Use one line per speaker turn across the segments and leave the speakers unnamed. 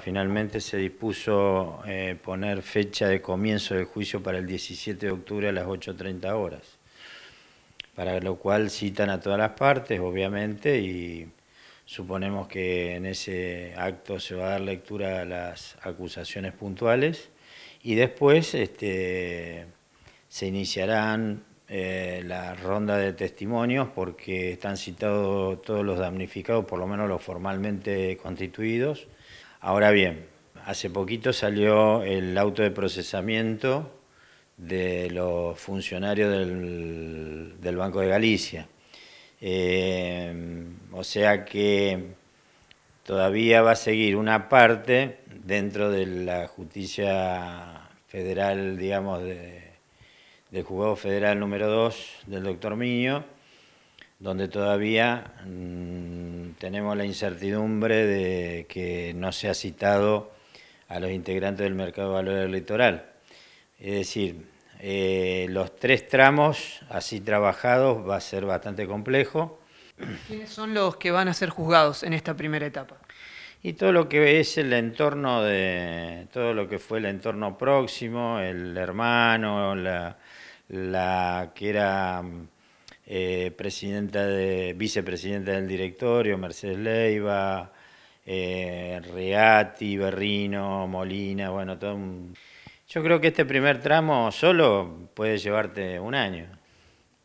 Finalmente se dispuso eh, poner fecha de comienzo del juicio para el 17 de octubre a las 8.30 horas, para lo cual citan a todas las partes, obviamente, y suponemos que en ese acto se va a dar lectura a las acusaciones puntuales y después este, se iniciarán eh, la ronda de testimonios porque están citados todos los damnificados, por lo menos los formalmente constituidos. Ahora bien, hace poquito salió el auto de procesamiento de los funcionarios del, Banco de Galicia. Eh, o sea que todavía va a seguir una parte dentro de la justicia federal, digamos, de, del juzgado federal número 2 del doctor Miño, donde todavía mm, tenemos la incertidumbre de que no se ha citado a los integrantes del mercado de valores del litoral. Es decir, eh, los tres tramos así trabajados va a ser bastante complejo. ¿Quiénes son los que van a ser juzgados en esta primera etapa? Y todo lo que es el entorno de todo lo que fue el entorno próximo, el hermano, la, la que era eh, presidenta de, vicepresidenta del directorio, Mercedes Leiva, eh, Reati, Berrino, Molina, bueno, todo Yo creo que este primer tramo solo puede llevarte un año.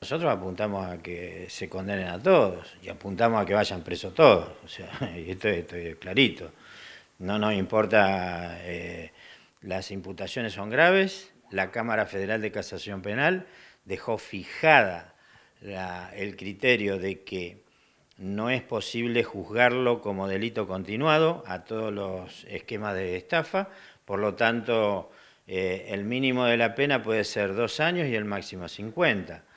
Nosotros apuntamos a que se condenen a todos y apuntamos a que vayan presos todos, o sea, esto, es clarito. No nos importa, eh, las imputaciones son graves, la Cámara Federal de Casación Penal dejó fijada el criterio de que no es posible juzgarlo como delito continuado a todos los esquemas de estafa, por lo tanto, eh, el mínimo de la pena puede ser dos años y el máximo 50.